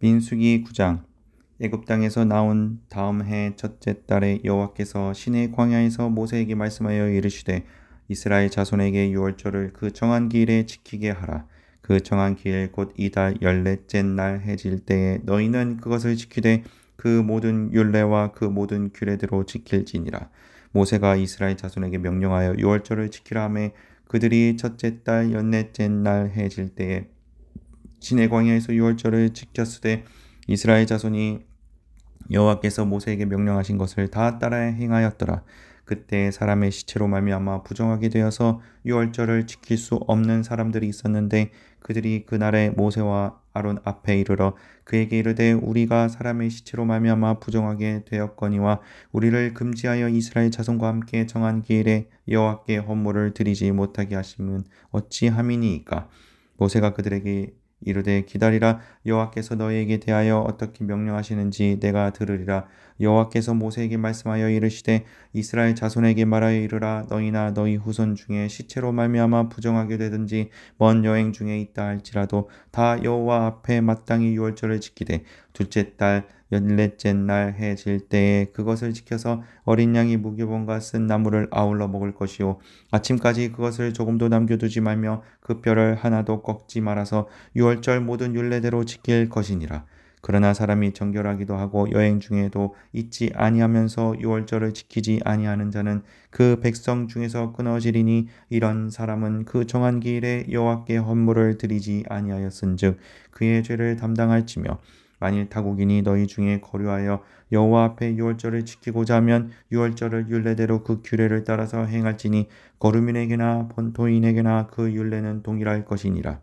민수기 9장 애굽 땅에서 나온 다음 해 첫째 달에 여호와께서 시내 광야에서 모세에게 말씀하여 이르시되 이스라엘 자손에게 유월절을 그 정한 길에 지키게 하라 그 정한 길 곧 이달 열넷째 날 해질 때에 너희는 그것을 지키되 그 모든 율례와 그 모든 규례대로 지킬지니라 모세가 이스라엘 자손에게 명령하여 유월절을 지키라 하매 그들이 첫째 달 열넷째 날 해질 때에 진해 광야에서 유월절을 지켰으되 이스라엘 자손이 여호와께서 모세에게 명령하신 것을 다 따라 행하였더라. 그때 사람의 시체로 말미암아 부정하게 되어서 유월절을 지킬 수 없는 사람들이 있었는데 그들이 그날에 모세와 아론 앞에 이르러 그에게 이르되 우리가 사람의 시체로 말미암아 부정하게 되었거니와 우리를 금지하여 이스라엘 자손과 함께 정한 길에 여호와께 헌물을 드리지 못하게 하심은 어찌함이니이까 모세가 그들에게 이르되 기다리라 여호와께서 너희에게 대하여 어떻게 명령하시는지 내가 들으리라 여호와께서 모세에게 말씀하여 이르시되 이스라엘 자손에게 말하여 이르라 너희나 너희 후손 중에 시체로 말미암아 부정하게 되든지 먼 여행 중에 있다 할지라도 다 여호와 앞에 마땅히 유월절을 지키되 둘째 달 열넷째 날해 질 때에 그것을 지켜서 어린 양이 무교본과 쓴 나무를 아울러 먹을 것이요 아침까지 그것을 조금도 남겨두지 말며 그 뼈를 하나도 꺾지 말아서 유월절 모든 율례대로 지킬 것이니라 그러나 사람이 정결하기도 하고 여행 중에도 잊지 아니하면서 유월절을 지키지 아니하는 자는 그 백성 중에서 끊어지리니 이런 사람은 그 정한 길에 여호와께 헌물을 드리지 아니하였은즉 그의 죄를 담당할지며 만일 타국인이 너희 중에 거류하여 여호와 앞에 유월절을 지키고자 하면 유월절을 율례대로 그 규례를 따라서 행할지니 거류민에게나 본토인에게나 그 율례는 동일할 것이니라.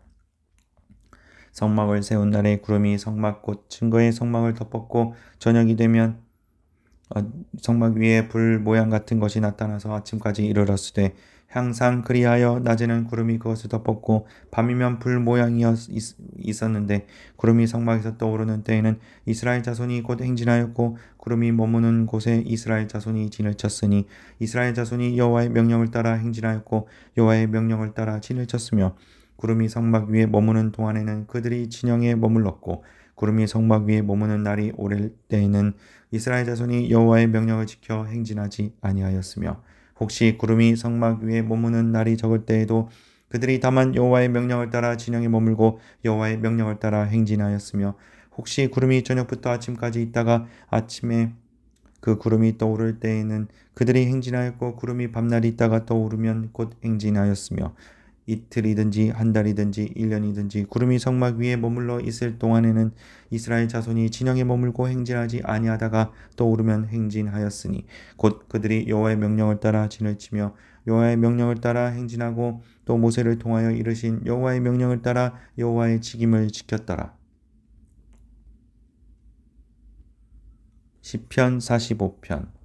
성막을 세운 날에 구름이 성막꽃 증거의 성막을 덮었고 저녁이 되면 아, 성막 위에 불 모양 같은 것이 나타나서 아침까지 이르렀으되 항상 그리하여 낮에는 구름이 그것을 덮었고 밤이면 불 모양이었었는데 구름이 성막에서 떠오르는 때에는 이스라엘 자손이 곧 행진하였고 구름이 머무는 곳에 이스라엘 자손이 진을 쳤으니 이스라엘 자손이 여호와의 명령을 따라 행진하였고 여호와의 명령을 따라 진을 쳤으며 구름이 성막 위에 머무는 동안에는 그들이 진영에 머물렀고 구름이 성막 위에 머무는 날이 오를 때에는 이스라엘 자손이 여호와의 명령을 지켜 행진하지 아니하였으며 혹시 구름이 성막 위에 머무는 날이 적을 때에도 그들이 다만 여호와의 명령을 따라 진영에 머물고 여호와의 명령을 따라 행진하였으며 혹시 구름이 저녁부터 아침까지 있다가 아침에 그 구름이 떠오를 때에는 그들이 행진하였고 구름이 밤낮 있다가 떠오르면 곧 행진하였으며 이틀이든지 한 달이든지 1년이든지 구름이 성막 위에 머물러 있을 동안에는 이스라엘 자손이 진영에 머물고 행진하지 아니하다가 떠오르면 행진하였으니 곧 그들이 여호와의 명령을 따라 진을 치며 여호와의 명령을 따라 행진하고 또 모세를 통하여 이르신 여호와의 명령을 따라 여호와의 직임을 지켰더라. 시편 45편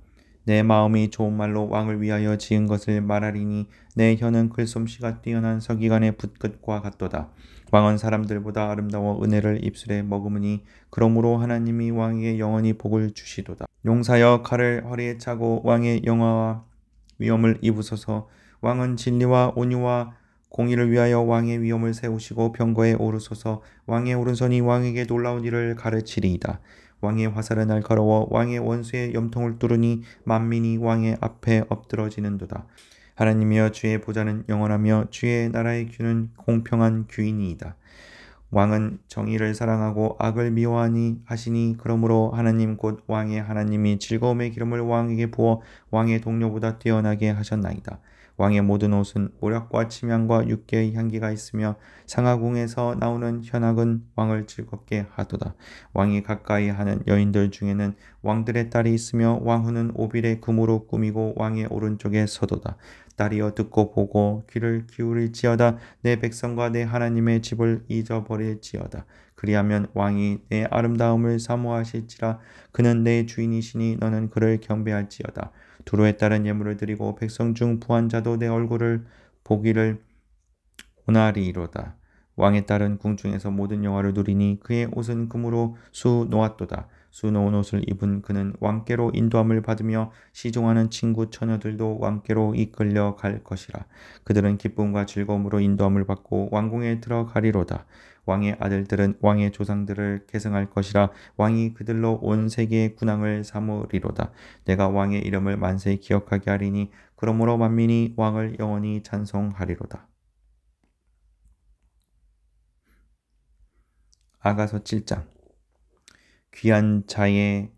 내 마음이 좋은 말로 왕을 위하여 지은 것을 말하리니 내 혀는 글솜씨가 뛰어난 서기관의 붓끝과 같도다. 왕은 사람들보다 아름다워 은혜를 입술에 머금으니 그러므로 하나님이 왕에게 영원히 복을 주시도다. 용사여 칼을 허리에 차고 왕의 영화와 위엄을 입으소서 왕은 진리와 온유와 공의를 위하여 왕의 위엄을 세우시고 병거에 오르소서 왕의 오른손이 왕에게 놀라운 일을 가르치리이다. 왕의 화살은날카로워 왕의 원수의 염통을 뚫으니 만민이 왕의 앞에 엎드러지는도다. 하나님이여 주의 보좌는 영원하며 주의 나라의 규는 공평한 규인이이다. 왕은 정의를 사랑하고 악을 미워하니 하시니 그러므로 하나님 곧 왕의 하나님이 즐거움의 기름을 왕에게 부어 왕의 동료보다 뛰어나게 하셨나이다. 왕의 모든 옷은 오락과 치명과 육계의 향기가 있으며 상하궁에서 나오는 현악은 왕을 즐겁게 하도다. 왕이 가까이 하는 여인들 중에는 왕들의 딸이 있으며 왕후는 오빌에 금으로 꾸미고 왕의 오른쪽에 서도다. 딸이여 듣고 보고 귀를 기울일지어다 내 백성과 내 하나님의 집을 잊어버릴지어다 그리하면 왕이 내 아름다움을 사모하실지라 그는 내 주인이시니 너는 그를 경배할지어다 두루에 따른 예물을 드리고 백성 중 부한자도 내 얼굴을 보기를 원나리이로다 왕에 따른 궁중에서 모든 영화를 누리니 그의 옷은 금으로 수 놓았도다. 수 놓은 옷을 입은 그는 왕께로 인도함을 받으며 시종하는 친구 처녀들도 왕께로 이끌려 갈 것이라. 그들은 기쁨과 즐거움으로 인도함을 받고 왕궁에 들어가리로다. 왕의 아들들은 왕의 조상들을 계승할 것이라 왕이 그들로 온 세계의 군왕을 삼으리로다. 내가 왕의 이름을 만세히 기억하게 하리니 그러므로 만민이 왕을 영원히 찬송하리로다. 아가서 7장 귀한 자의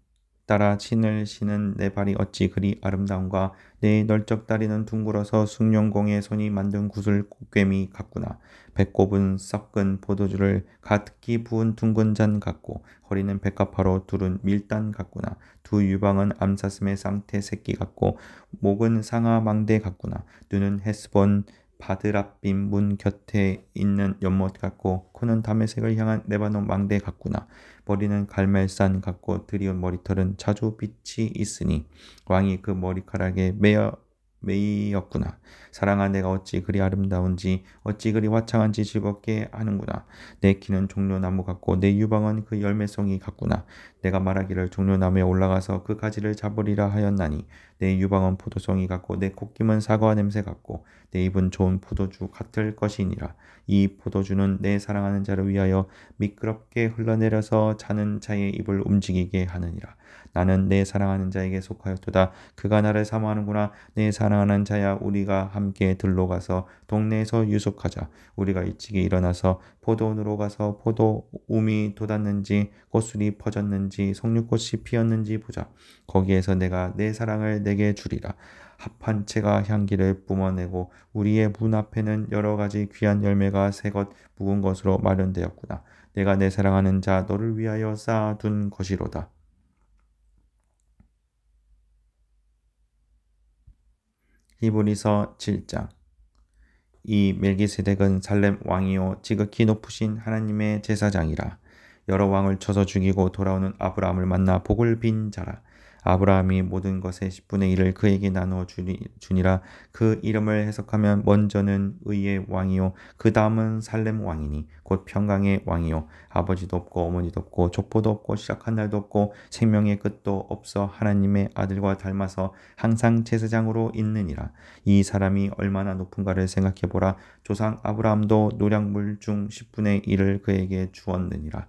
따라 친을 신은 내 발이 어찌 그리 아름다운가 내 넓적 다리는 둥글어서 숭룡공의 손이 만든 구슬 꽃꿰미 같구나 배꼽은 썩은 포도주를 가득히 부은 둥근 잔 같고 허리는 백합화로 두른 밀단 같구나 두 유방은 암사슴의 상태 새끼 같고 목은 상아 망대 같구나 눈은 헤스본 바드 앞빈 문 곁에 있는 연못 같고 코는 담의색을 향한 네바논 망대 같구나. 머리는 갈멜산 같고 드리운 머리털은 자주 빛이 있으니 왕이 그 머리카락에 매여 매이였구나 사랑아 내가 어찌 그리 아름다운지 어찌 그리 화창한지 즐겁게 하는구나. 내 키는 종려나무 같고 내 유방은 그 열매송이 같구나. 내가 말하기를 종려나무에 올라가서 그 가지를 잡으리라 하였나니 내 유방은 포도송이 같고 내 콧김은 사과 냄새 같고 내 입은 좋은 포도주 같을 것이니라 이 포도주는 내 사랑하는 자를 위하여 미끄럽게 흘러내려서 자는 자의 입을 움직이게 하느니라 나는 내 사랑하는 자에게 속하였도다 그가 나를 사모하는구나 내 사랑하는 자야 우리가 함께 들로 가서 동네에서 유속하자 우리가 일찍이 일어나서 포도원으로 가서 포도 우미 돋았는지 꽃술이 퍼졌는지 석류꽃이 피었는지 보자 거기에서 내가 내 사랑을 내 되게 주리라. 합한 채가 향기를 뿜어내고 우리의 문 앞에는 여러 가지 귀한 열매가 새것 묵은 것으로 마련되었구나. 내가 내 사랑하는 자 너를 위하여 쌓아둔 것이로다. 히브리서 7장 이 멜기세덱은 살렘 왕이요 지극히 높으신 하나님의 제사장이라 여러 왕을 쳐서 죽이고 돌아오는 아브라함을 만나 복을 빈 자라 아브라함이 모든 것의 10분의 1을 그에게 나누어 주니라 그 이름을 해석하면 먼저는 의의 왕이요 그 다음은 살렘 왕이니 곧 평강의 왕이요 아버지도 없고 어머니도 없고 족보도 없고 시작한 날도 없고 생명의 끝도 없어 하나님의 아들과 닮아서 항상 제사장으로 있느니라 이 사람이 얼마나 높은가를 생각해 보라 조상 아브라함도 노량물 중 10분의 1을 그에게 주었느니라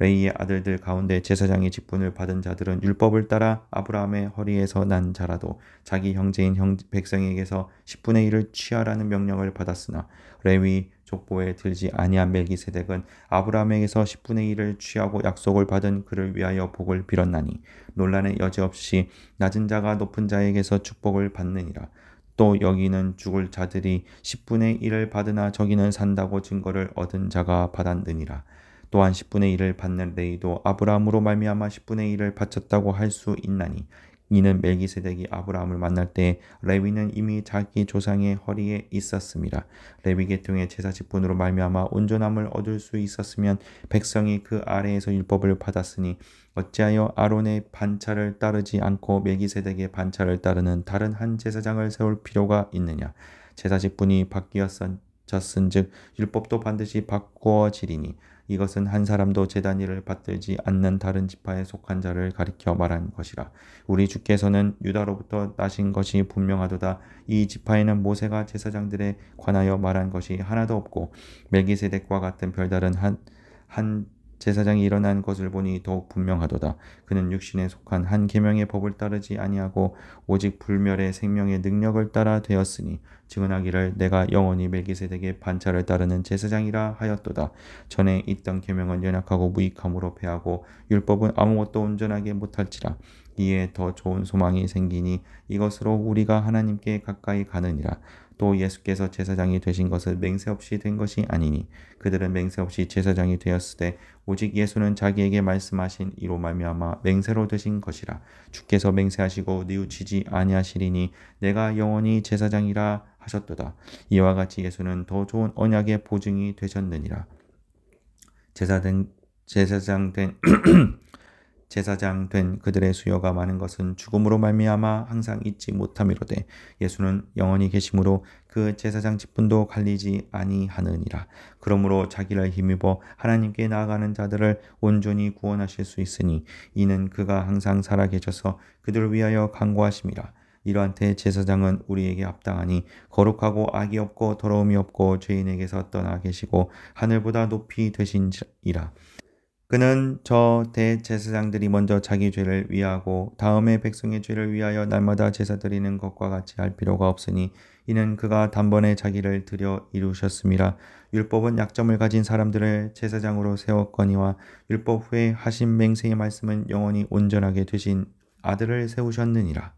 레이의 아들들 가운데 제사장의 직분을 받은 자들은 율법을 따라 아브라함의 허리에서 난 자라도 자기 형제인 형, 백성에게서 10분의 1을 취하라는 명령을 받았으나 레위 족보에 들지 아니한 멜기세덱은 아브라함에게서 10분의 1을 취하고 약속을 받은 그를 위하여 복을 빌었나니 논란의 여지없이 낮은 자가 높은 자에게서 축복을 받느니라 또 여기는 죽을 자들이 10분의 1을 받으나 저기는 산다고 증거를 얻은 자가 받았느니라. 또한 10분의 1을 받는 레이도 아브라함으로 말미암아 10분의 1을 바쳤다고 할 수 있나니 이는 멜기세덱이 아브라함을 만날 때 레위는 이미 자기 조상의 허리에 있었습니다. 레위 계통의 제사 직분으로 말미암아 온전함을 얻을 수 있었으면 백성이 그 아래에서 율법을 받았으니 어찌하여 아론의 반차를 따르지 않고 멜기세덱의 반차를 따르는 다른 한 제사장을 세울 필요가 있느냐? 제사 직분이 바뀌었었은즉 율법도 반드시 바꾸어지리니 이것은 한 사람도 재단 일을 받들지 않는 다른 지파에 속한 자를 가리켜 말한 것이라. 우리 주께서는 유다로부터 나신 것이 분명하도다. 이 지파에는 모세가 제사장들에 관하여 말한 것이 하나도 없고 멜기세덱과 같은 별다른 한, 한 제사장이 일어난 것을 보니 더욱 분명하도다. 그는 육신에 속한 한 계명의 법을 따르지 아니하고 오직 불멸의 생명의 능력을 따라 되었으니 증언하기를 내가 영원히 멜기세덱의 반차를 따르는 제사장이라 하였도다. 전에 있던 계명은 연약하고 무익함으로 패하고 율법은 아무것도 온전하게 못할지라. 이에 더 좋은 소망이 생기니 이것으로 우리가 하나님께 가까이 가느니라. 또 예수께서 제사장이 되신 것을 맹세 없이 된 것이 아니니 그들은 맹세 없이 제사장이 되었으되 오직 예수는 자기에게 말씀하신 이로 말미암아 맹세로 되신 것이라 주께서 맹세하시고 뉘우치지 아니하시리니 내가 영원히 제사장이라 하셨도다 이와 같이 예수는 더 좋은 언약의 보증이 되셨느니라 제사된 제사장 된 제사장 된 그들의 수요가 많은 것은 죽음으로 말미암아 항상 잊지 못함이로되 예수는 영원히 계심으로 그 제사장 직분도 갈리지 아니하느니라. 그러므로 자기를 힘입어 하나님께 나아가는 자들을 온전히 구원하실 수 있으니 이는 그가 항상 살아 계셔서 그들을 위하여 강구하심이라. 이러한 테 제사장은 우리에게 합당하니 거룩하고 악이 없고 더러움이 없고 죄인에게서 떠나 계시고 하늘보다 높이 되신이라. 그는 저 대제사장들이 먼저 자기 죄를 위하고 다음에 백성의 죄를 위하여 날마다 제사 드리는 것과 같이 할 필요가 없으니 이는 그가 단번에 자기를 들여 이루셨습니다. 율법은 약점을 가진 사람들을 제사장으로 세웠거니와 율법 후에 하신 맹세의 말씀은 영원히 온전하게 되신 아들을 세우셨느니라.